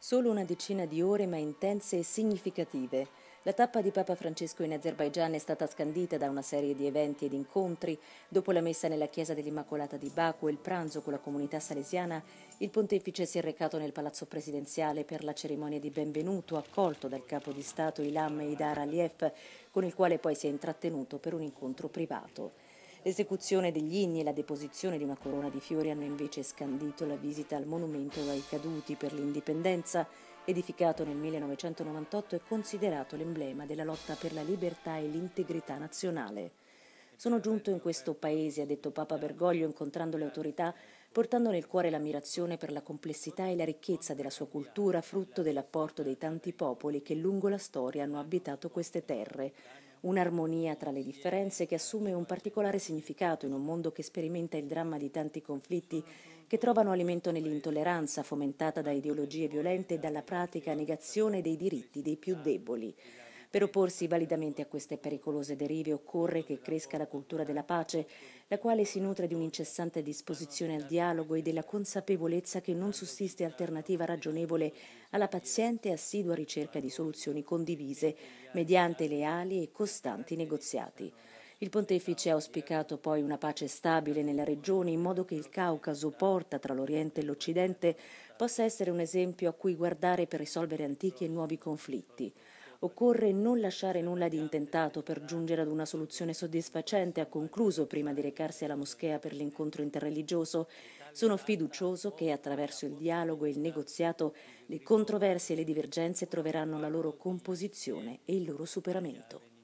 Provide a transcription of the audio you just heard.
Solo una decina di ore ma intense e significative. La tappa di Papa Francesco in Azerbaigian è stata scandita da una serie di eventi ed incontri. Dopo la messa nella chiesa dell'Immacolata di Baku e il pranzo con la comunità salesiana, il pontefice si è recato nel palazzo presidenziale per la cerimonia di benvenuto accolto dal capo di Stato Ilham Idar Aliyev, con il quale poi si è intrattenuto per un incontro privato. L'esecuzione degli inni e la deposizione di una corona di fiori hanno invece scandito la visita al monumento ai caduti per l'indipendenza, edificato nel 1998 e considerato l'emblema della lotta per la libertà e l'integrità nazionale. Sono giunto in questo paese, ha detto Papa Bergoglio incontrando le autorità, portando nel cuore l'ammirazione per la complessità e la ricchezza della sua cultura, frutto dell'apporto dei tanti popoli che lungo la storia hanno abitato queste terre un'armonia tra le differenze che assume un particolare significato in un mondo che sperimenta il dramma di tanti conflitti che trovano alimento nell'intolleranza fomentata da ideologie violente e dalla pratica negazione dei diritti dei più deboli. Per opporsi validamente a queste pericolose derive occorre che cresca la cultura della pace, la quale si nutre di un'incessante disposizione al dialogo e della consapevolezza che non sussiste alternativa ragionevole alla paziente e assidua ricerca di soluzioni condivise mediante leali e costanti negoziati. Il pontefice ha auspicato poi una pace stabile nella regione in modo che il Caucaso, porta tra l'Oriente e l'Occidente, possa essere un esempio a cui guardare per risolvere antichi e nuovi conflitti. Occorre non lasciare nulla di intentato per giungere ad una soluzione soddisfacente, ha concluso prima di recarsi alla moschea per l'incontro interreligioso. Sono fiducioso che attraverso il dialogo e il negoziato le controversie e le divergenze troveranno la loro composizione e il loro superamento.